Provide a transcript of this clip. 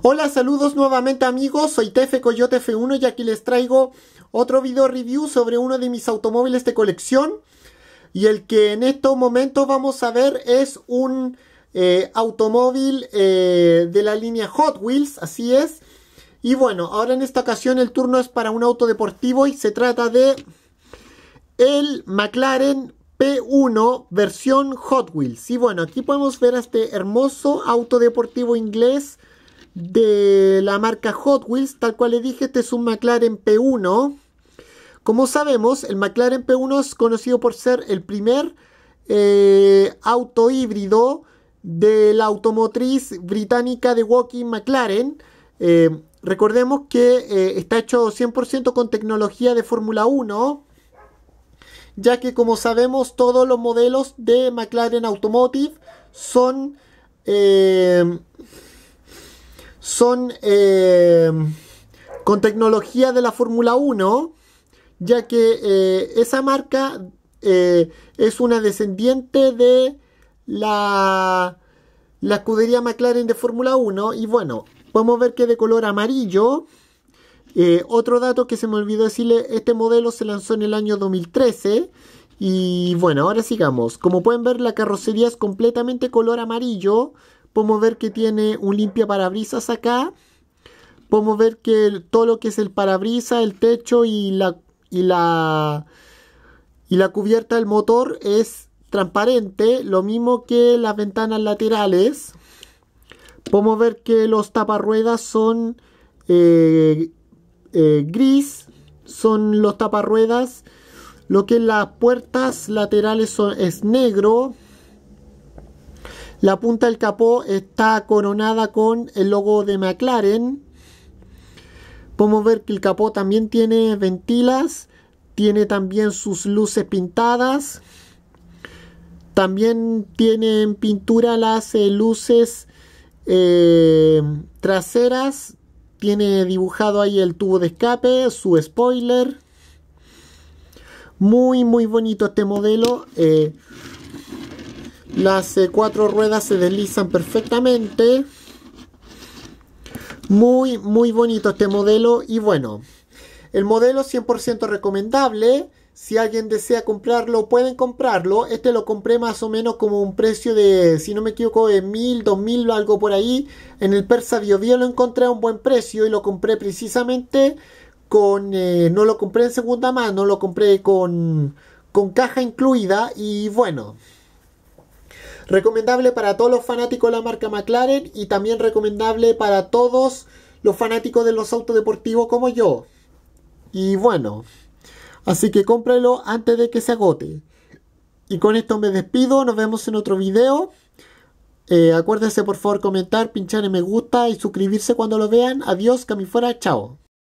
Hola, saludos nuevamente amigos, soy Tefe Coyote F1 y aquí les traigo otro video review sobre uno de mis automóviles de colección. Y el que en este momento vamos a ver es un eh, automóvil eh, de la línea Hot Wheels, así es. Y bueno, ahora en esta ocasión el turno es para un auto deportivo y se trata de el McLaren P1 versión Hot Wheels. Y bueno, aquí podemos ver a este hermoso auto deportivo inglés de la marca Hot Wheels. Tal cual le dije, este es un McLaren P1. Como sabemos, el McLaren P1 es conocido por ser el primer eh, auto híbrido de la automotriz británica de Walking McLaren. Eh, recordemos que eh, está hecho 100% con tecnología de Fórmula 1, ya que como sabemos todos los modelos de McLaren Automotive son son eh, con tecnología de la Fórmula 1, ya que eh, esa marca eh, es una descendiente de la, la escudería McLaren de Fórmula 1. Y bueno, podemos ver que de color amarillo. otro dato que se me olvidó decirle, este modelo se lanzó en el año 2013. Y bueno, ahora sigamos. Como pueden ver, la carrocería es completamente color amarillo podemos ver que tiene un limpia parabrisas acá. Podemos ver que todo lo que es el parabrisas, el techo y la, y la, y la cubierta del motor es transparente, lo mismo que las ventanas laterales. Podemos ver que los taparruedas son eh, eh, gris, son los taparruedas. Lo que las puertas laterales son, es negro. La punta del capó está coronada con el logo de McLaren. Podemos ver que el capó también tiene ventilas, tiene también sus luces pintadas. También tiene en pintura las eh, luces eh, traseras. Tiene dibujado ahí el tubo de escape, su spoiler. Muy, muy bonito este modelo. Eh, las eh, cuatro ruedas se deslizan perfectamente. Muy, muy bonito este modelo. Y bueno, el modelo 100% recomendable. Si alguien desea comprarlo, pueden comprarlo. Este lo compré más o menos como un precio de, si no me equivoco, de mil, 2000 o algo por ahí. En el Persa bio lo encontré a un buen precio y lo compré precisamente con... Eh, no lo compré en segunda mano, lo compré con, con caja incluida y bueno. Recomendable para todos los fanáticos de la marca McLaren y también recomendable para todos los fanáticos de los autos deportivos como yo. Y bueno, así que cómprelo antes de que se agote. Y con esto me despido, nos vemos en otro video. Eh, acuérdense por favor comentar, pinchar en me gusta y suscribirse cuando lo vean. Adiós, cami fuera, chao.